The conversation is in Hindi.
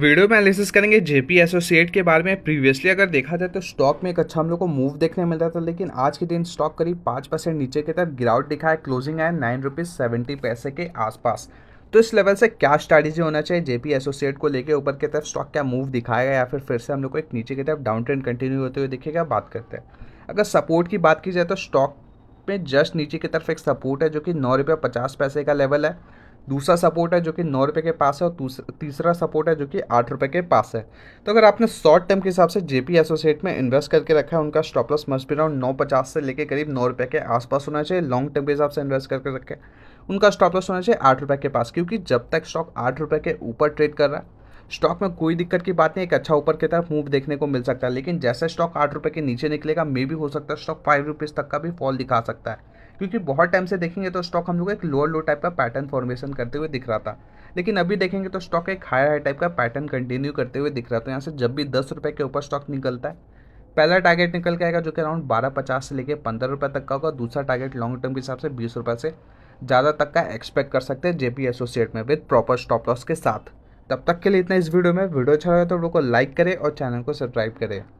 वीडियो में एनालिसिस करेंगे जेपी एसोसिएट के बारे में प्रीवियसली अगर देखा जाए तो स्टॉक में एक अच्छा हम लोग को मूव देखने मिल रहा था लेकिन आज के दिन स्टॉक करीब पाँच परसेंट नीचे की तरफ गिरावट दिखा है क्लोजिंग आया नाइन रुपीज़ सेवेंटी पैसे के आसपास तो इस लेवल से क्या स्ट्रैटेजी होना चाहिए जेपी एसोसिएट को लेकर ऊपर की तरफ स्टॉक क्या मूव दिखाएगा या फिर फिर से हम लोग को एक नीचे की तरफ डाउन ट्रेंड कंटिन्यू होते हुए दिखेगा बात करते हैं अगर सपोर्ट की बात की जाए तो स्टॉक में जस्ट नीचे की तरफ एक सपोर्ट है जो कि नौ रुपये पचास पैसे का लेवल है दूसरा सपोर्ट है जो कि नौ रुपये के पास है और तीसरा सपोर्ट है जो कि आठ रुपये के पास है तो अगर आपने शॉर्ट टर्म के हिसाब से जेपी एसोसिएट में इन्वेस्ट करके रखा है उनका स्टॉप लॉस मस्ट भी अराउंड नौ पचास से लेकर करीब नौ रुपये के आसपास होना चाहिए लॉन्ग टर्म के हिसाब से इन्वेस्ट करके रखे उनका स्टॉप लॉस होना चाहिए आठ रुपये के पास क्योंकि जब तक स्टॉक आठ रुपये के ऊपर ट्रेड कर रहा है स्टॉक में कोई दिक्कत की बात नहीं एक अच्छा ऊपर की तरफ मूव देखने को मिल सकता है लेकिन जैसे स्टॉक आठ रुपये के नीचे निकलेगा मे भी हो सकता है स्टॉक फाइव रुपीज़ तक का भी फॉल दिखा सकता है क्योंकि बहुत टाइम से देखेंगे तो स्टॉक हम लोग एक लोअर लो टाइप का पैटर्न फॉर्मेशन करते हुए दिख रहा था लेकिन अभी देखेंगे तो स्टॉक एक हायर हाई टाइप का पैटर्न कंटिन्यू करते हुए दिख रहा था यहाँ से जब भी दस रुपये के ऊपर स्टॉक निकलता है पहला टारगेट निकल के आएगा जो कि अराउंड बारह पचास से लेकर पंद्रह रुपये तक का होगा दूसरा टारगेट लॉन्ग टर्म के हिसाब से बीस रुपये से ज़्यादा तक का एक्सपेक्ट कर सकते हैं जेपी एसोसिएट में विद प्रॉपर स्टॉप लॉस के साथ तब तक के लिए इतना इस वीडियो में वीडियो अच्छा लगा तो वीडियो को लाइक करें और चैनल को सब्सक्राइब करें